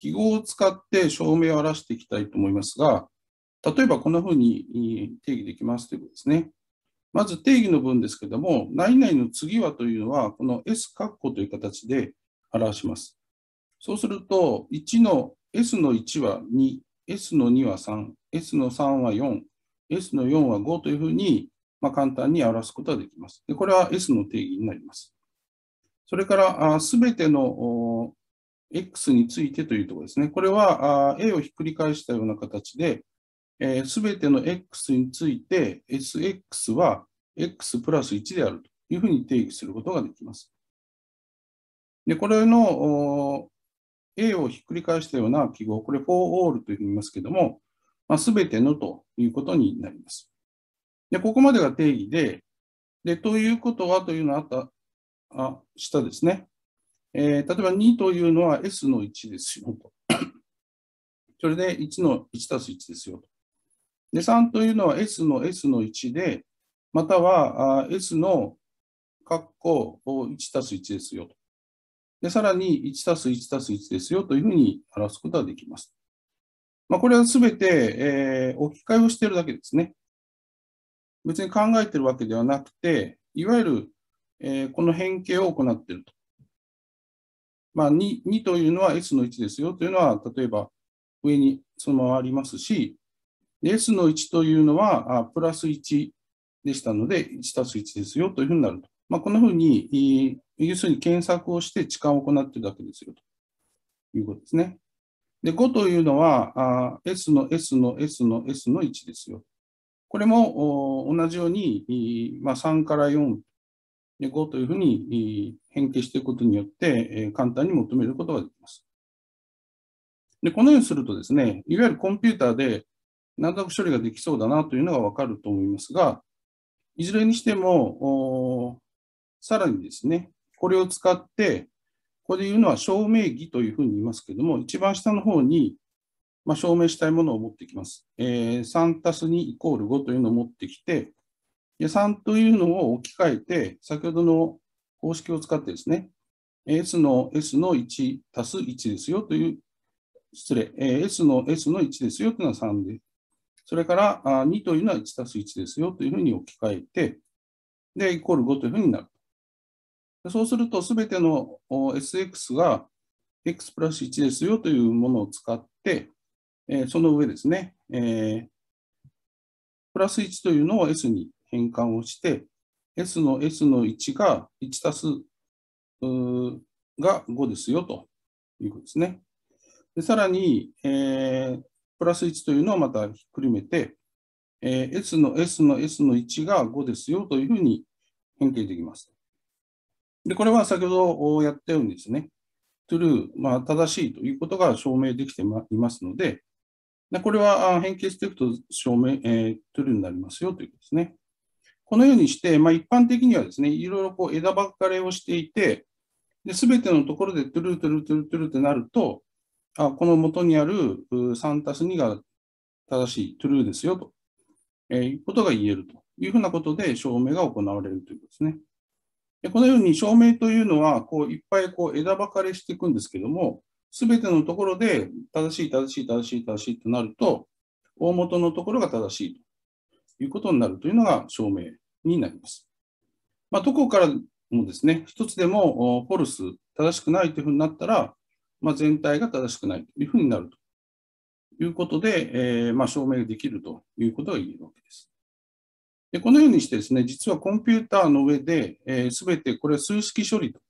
記号を使って証明を表していきたいと思いますが、例えばこんなふうに定義できますということですね。まず定義の文ですけども、何々の次はというのは、この S 括弧という形で表します。そうすると、1の S の1は2、S の2は3、S の3は4、S の4は5というふうに、まあ、簡単に表すことができますで。これは S の定義になります。それから、すべての x についてというところですね。これは a をひっくり返したような形で、す、べ、ての x について sx は x プラス1であるというふうに定義することができます。で、これの A をひっくり返したような記号、これ for all というふうに言いますけども、す、ま、べ、あ、てのということになります。で、ここまでが定義で、で、ということはというのあった、あ、したですね。えー、例えば2というのは S の1ですよと。それで1の1たす1ですよと。で、3というのは S の S の1で、またはあ S の括弧1たす1ですよと。で、さらに1たす1たす1ですよというふうに表すことができます。まあ、これはすべて、えー、置き換えをしているだけですね。別に考えているわけではなくて、いわゆる、えー、この変形を行っていると。まあ2、2というのは S の1ですよというのは、例えば上にそのままありますし、S の1というのは、あプラス1でしたので、1たす1ですよというふうになると。まあ、こんなふうに、要するに検索をして置換を行っているだけですよということですね。で、5というのは、あ S の S の S の S の1ですよ。これも同じように、まあ、3から4レというふうに変形していくことによって、簡単に求めることができます。でこのようにするとですね、いわゆるコンピューターで何となく処理ができそうだなというのがわかると思いますが、いずれにしても、さらにですね、これを使って、ここで言うのは証明義というふうに言いますけれども、一番下の方に、まあ、証明したいものを持ってきます。えー、3たす2イコール5というのを持ってきて、予算というのを置き換えて、先ほどの公式を使ってですね、S の S の1足す1ですよという、失礼、S の S の1ですよというのは3で、それから2というのは1足す1ですよというふうに置き換えて、で、イコール5というふうになる。そうすると、すべての SX が X プラス1ですよというものを使って、その上ですね、プラス1というのを S に変換をして、S の S の1が1たすが5ですよということですね。でさらに、えー、プラス1というのをまたひっくるめて、えー、S の S の S の1が5ですよというふうに変形できます。で、これは先ほどやったようにですね、true、まあ、正しいということが証明できていますので、でこれは変形していくと証明、えー、true になりますよということですね。このようにして、まあ、一般的にはですね、いろいろこう枝ばかれをしていて、すべてのところでトゥルートゥルートゥルートゥルってなると、あこの元にある3たす2が正しい、トゥルーですよと、えいうことが言えるというふうなことで証明が行われるということですね。でこのように証明というのは、こういっぱいこう枝分かれしていくんですけども、すべてのところで正しい、正しい、正しい、正しいとなると、大元のところが正しいということになるというのが証明になります。まあ、どこからもですね、一つでもフォルス正しくないというふうになったら、まあ、全体が正しくないというふうになるということで、えー、まあ、証明できるということが言えるわけです。でこのようにしてですね、実はコンピューターの上で、えー、全てこれ数式処理と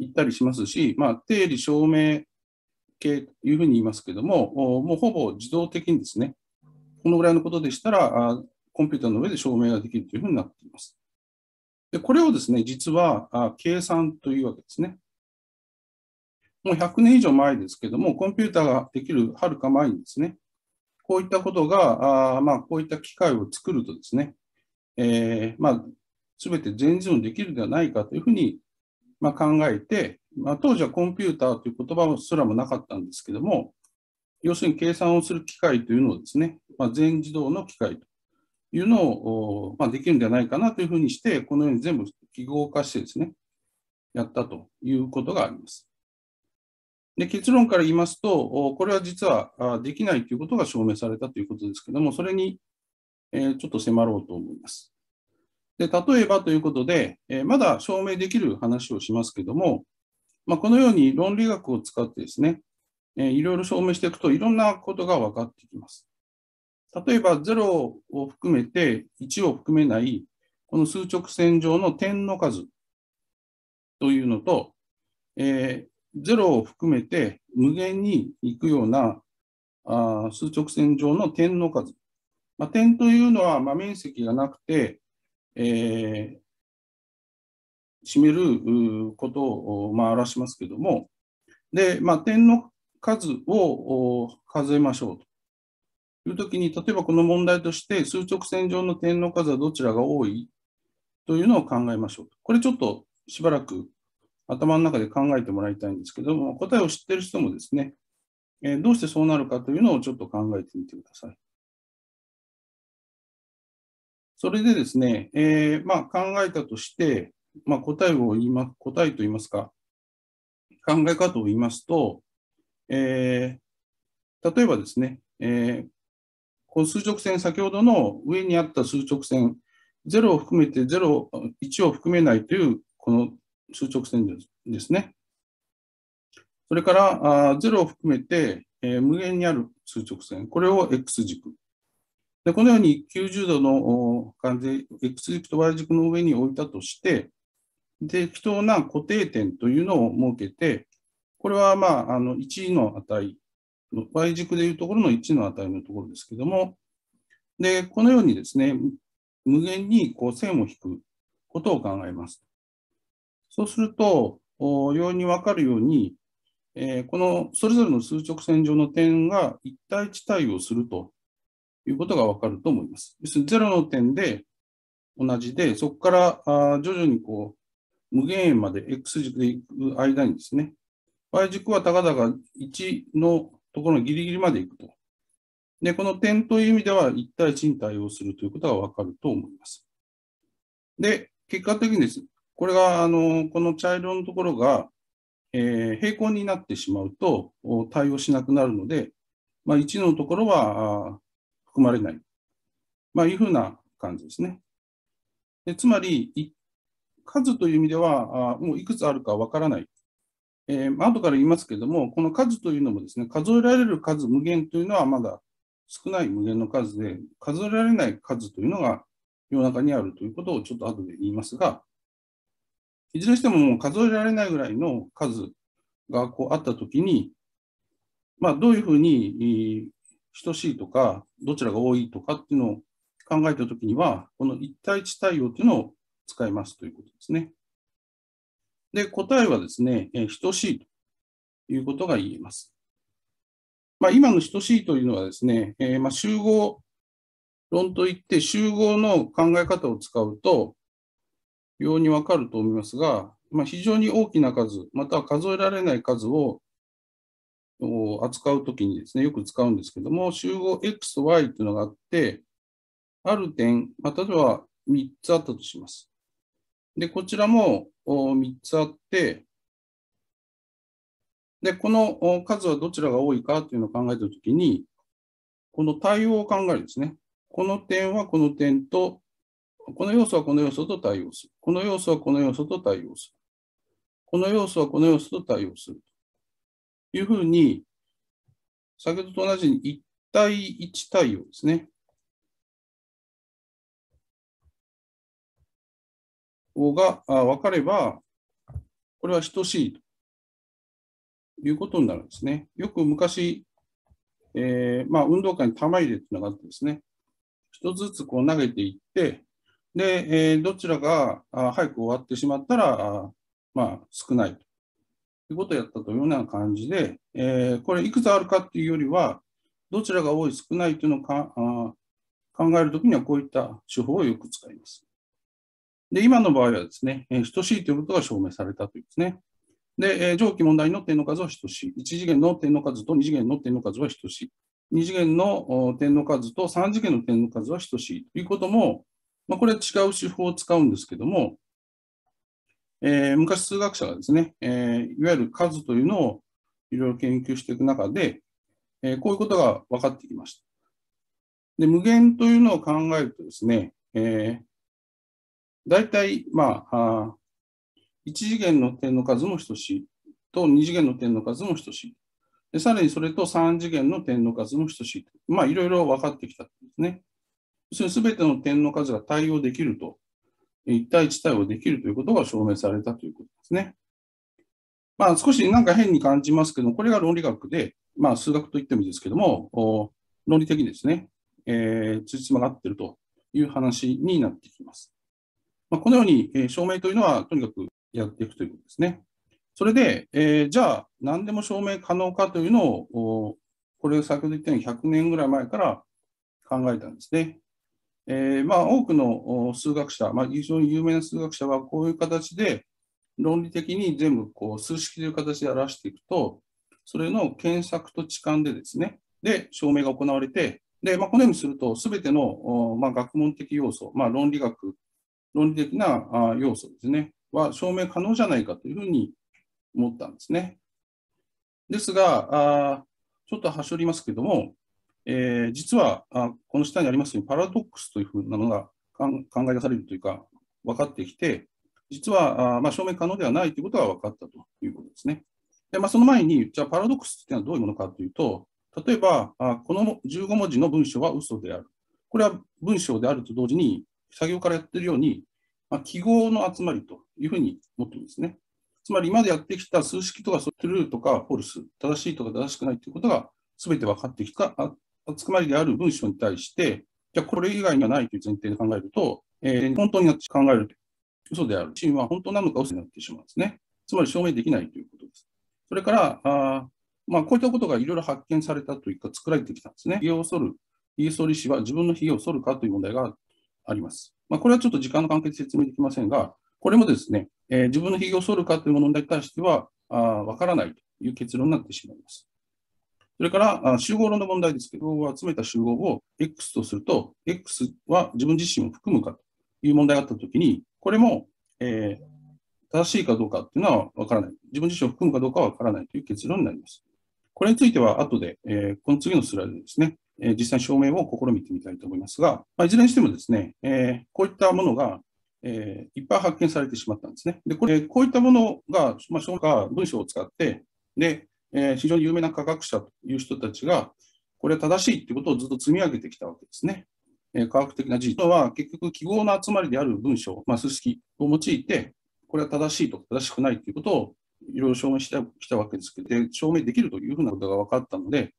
言ったりしますし、まあ、定理証明系というふうに言いますけども、もうほぼ自動的にですね、このぐらいのことでしたら、コンピューターの上で証明ができるというふうになっています。で、これをですね、実はあ計算というわけですね。もう100年以上前ですけども、コンピューターができるはるか前にですね、こういったことが、あまあ、こういった機械を作るとですね、えー、まあ、すべて全自動できるではないかというふうに、まあ、考えて、まあ、当時はコンピューターという言葉すらもなかったんですけども、要するに計算をする機械というのをですね、まあ、全自動の機械というのを、まあ、できるんじゃないかなというふうにして、このように全部記号化してですね、やったということがあります。で結論から言いますと、これは実はできないということが証明されたということですけども、それにちょっと迫ろうと思います。で例えばということで、まだ証明できる話をしますけども、まあ、このように論理学を使ってですね、いろいろ証明していくといろんなことが分かってきます。例えば0を含めて1を含めないこの数直線上の点の数というのと、えー、0を含めて無限に行くようなあ数直線上の点の数。まあ、点というのは、まあ、面積がなくて、えー、占めることを、まあ、表しますけども、で、まあ、点の数を数えましょうと。いうときに、例えばこの問題として、数直線上の点の数はどちらが多いというのを考えましょう。これちょっとしばらく頭の中で考えてもらいたいんですけども、答えを知ってる人もですね、えー、どうしてそうなるかというのをちょっと考えてみてください。それでですね、えー、まあ、考えたとして、まあ、答えを言いま、答えと言いますか、考え方を言いますと、えー、例えばですね、えー、こう数直線、先ほどの上にあった数直線、0を含めて0、1を含めないという、この数直線ですね。それから、0を含めて、えー、無限にある数直線、これを X 軸。でこのように90度の関税、X 軸と Y 軸の上に置いたとして、適当な固定点というのを設けて、これはまああの1の値 Y 軸でいうところの1の値のところですけども、で、このようにですね、無限にこう線を引くことを考えます。そうすると、容易にわかるように、えー、このそれぞれの数直線上の点が一体一対応するということがわかると思います。要するに0の点で同じで、そこからあ徐々にこう無限円まで X 軸で行く間にですね、Y 軸はたかだか1のところのギリギリまで行くと。で、この点という意味では1対1に対応するということがわかると思います。で、結果的にです、ね、これが、あの、この茶色のところが、えー、平行になってしまうと対応しなくなるので、まあ、1のところは含まれない。まあ、いうふうな感じですね。でつまり、数という意味では、もういくつあるかわからないえー、後から言いますけれども、この数というのもですね、数えられる数無限というのはまだ少ない無限の数で、数えられない数というのが世の中にあるということをちょっと後で言いますが、いずれにしてももう数えられないぐらいの数がこうあったときに、まあ、どういうふうに等しいとか、どちらが多いとかっていうのを考えたときには、この一対一対応というのを使いますということですね。で、答えはですね、え等しいということが言えます。まあ、今の等しいというのはですね、えー、ま集合論といって、集合の考え方を使うと、ようにわかると思いますが、まあ、非常に大きな数、または数えられない数を扱うときにですね、よく使うんですけども、集合 X と Y というのがあって、ある点、まあ、例えば3つあったとします。で、こちらも3つあって、で、この数はどちらが多いかというのを考えたときに、この対応を考えるんですね。この点はこの点と、この要素はこの要素と対応する。この要素はこの要素と対応する。この要素はこの要素と対応する。というふうに、先ほどと同じに1対1対応ですね。が分かれば、これは等しいということになるんですね。よく昔、えー、まあ、運動会に玉入れというのがあってですね、一つずつこう投げていって、で、えー、どちらが早く終わってしまったら、まあ、少ないということをやったというような感じで、えー、これいくつあるかっていうよりは、どちらが多い、少ないというのを考えるときには、こういった手法をよく使います。で、今の場合はですね、えー、等しいということが証明されたというですね。で、えー、上記問題の点の数は等しい。1次元の点の数と2次元の点の数は等しい。2次元の点の数と3次元の点の数は等しいということも、まあ、これは違う手法を使うんですけども、えー、昔数学者がですね、えいわゆる数というのをいろいろ研究していく中で、えこういうことが分かってきました。で、無限というのを考えるとですね、え大体、まあ、1次元の点の数も等しいと2次元の点の数も等しい。でさらにそれと3次元の点の数も等しい。まあ、いろいろ分かってきたんですね。すべ全ての点の数が対応できると、1対1対応できるということが証明されたということですね。まあ、少しなんか変に感じますけどこれが論理学で、まあ、数学と言ってもいいですけども、論理的にですね、えー、つじつまがってるという話になってきます。まあ、このように、えー、証明というのはとにかくやっていくということですね。それで、えー、じゃあ何でも証明可能かというのを、これ先ほど言ったように100年ぐらい前から考えたんですね。えー、まあ、多くの数学者、まあ、非常に有名な数学者はこういう形で論理的に全部こう数式という形で表していくと、それの検索と置換でですね、で、証明が行われて、で、まあ、このようにすると、すべての、まあ、学問的要素、まあ、論理学論理的な要素ですね、は証明可能じゃないかというふうに思ったんですね。ですが、あちょっと端折りますけども、えー、実はあこの下にありますようにパラドックスというふうなのが考え出されるというか、分かってきて、実はあ、まあ、証明可能ではないということが分かったということですね。でまあ、その前に、じゃあパラドックスというのはどういうものかというと、例えば、あこの15文字の文章は嘘である。これは文章であると同時に、先ほどからやってるように、まあ、記号の集まりというふうに思ってるんですね。つまり今までやってきた数式とか、トゥルーとか、フォルス、正しいとか正しくないということが全て分かってきた集まりである文章に対して、じゃあこれ以外にはないという前提で考えると、えー、本当に考えると嘘である。チームは本当なのか嘘になってしまうんですね。つまり証明できないということです。それから、あまあ、こういったことがいろいろ発見されたというか、作られてきたんですね。髭を剃る、髭剃り師は自分の髭を剃るかという問題があります。まあ、これはちょっと時間の関係で説明できませんが、これもですね、えー、自分のを剃るかという問題に対しては、わからないという結論になってしまいます。それから、集合論の問題ですけど、集めた集合を X とすると、X は自分自身を含むかという問題があったときに、これも、えー、正しいかどうかっていうのはわからない。自分自身を含むかどうかはわからないという結論になります。これについては後で、えー、この次のスライドですね、え実際に証明を試みてみたいと思いますが、まあ、いずれにしてもですね、えこういったものが、えいっぱい発見されてしまったんですね。で、これ、こういったものが、まあ、証明か文章を使って、で、え非常に有名な科学者という人たちが、これは正しいということをずっと積み上げてきたわけですね。え科学的な事実とは、結局、記号の集まりである文章、まあ、数式を用いて、これは正しいとか正しくないということをいろいろ証明してきたわけですけど、証明できるというふうなことが分かったので、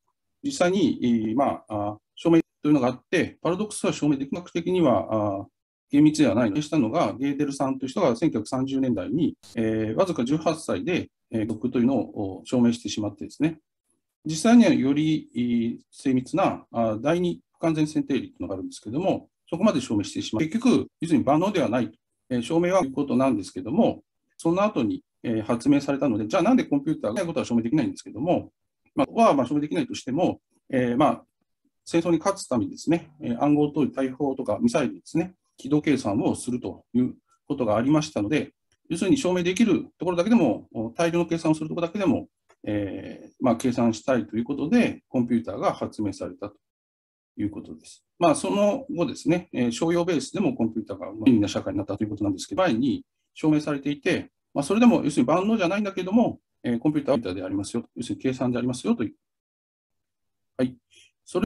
実際に、まあ、証明というのがあって、パラドックスは証明できなく的には厳密ではない。したのが、ゲーデルさんという人が1930年代に、えー、わずか18歳で、えー、毒というのを証明してしまってですね、実際にはより精密な第二不完全選定理というのがあるんですけれども、そこまで証明してしまう。結局、要するに万能ではないと、えー、証明はいうことなんですけれども、その後に、えー、発明されたので、じゃあなんでコンピューターがないことは証明できないんですけれども、まあ、はま証明できないとしても、えー、まあ戦争に勝つためにですね、暗号と大砲とかミサイルですね、軌道計算をするということがありましたので、要するに証明できるところだけでも、大量の計算をするところだけでも、えー、まあ、計算したいということで、コンピューターが発明されたということです。まあ、その後ですね、え商用ベースでもコンピューターが有利な社会になったということなんですけど、前に証明されていて、まあ、それでも要するに万能じゃないんだけれども、えー、コンピューターでありますよ、要するに計算でありますよという